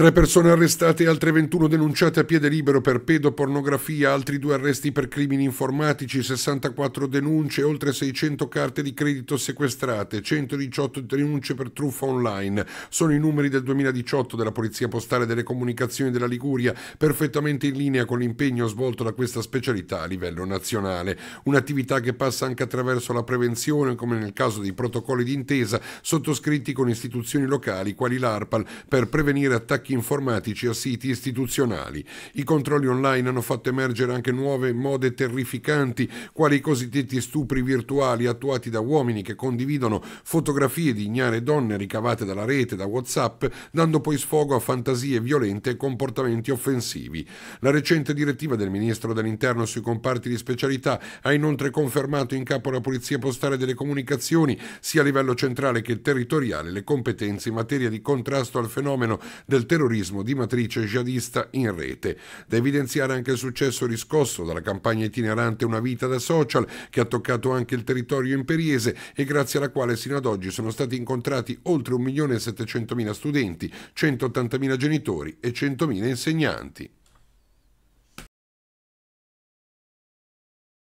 Tre persone arrestate e altre 21 denunciate a piede libero per pedopornografia, altri due arresti per crimini informatici, 64 denunce, oltre 600 carte di credito sequestrate, 118 denunce per truffa online. Sono i numeri del 2018 della Polizia Postale delle Comunicazioni della Liguria, perfettamente in linea con l'impegno svolto da questa specialità a livello nazionale. Un'attività che passa anche attraverso la prevenzione, come nel caso dei protocolli d'intesa sottoscritti con istituzioni locali quali l'ARPAL per prevenire attacchi attacchi informatici a siti istituzionali. I controlli online hanno fatto emergere anche nuove mode terrificanti, quali i cosiddetti stupri virtuali attuati da uomini che condividono fotografie di ignare donne ricavate dalla rete, da WhatsApp, dando poi sfogo a fantasie violente e comportamenti offensivi. La recente direttiva del Ministro dell'Interno sui comparti di specialità ha inoltre confermato in capo alla Polizia Postale delle Comunicazioni, sia a livello centrale che territoriale, le competenze in materia di contrasto al fenomeno del terrorismo terrorismo di matrice jihadista in rete. Da evidenziare anche il successo riscosso dalla campagna itinerante Una vita da social, che ha toccato anche il territorio imperiese e grazie alla quale sino ad oggi sono stati incontrati oltre 1.700.000 studenti, 180.000 genitori e 100.000 insegnanti.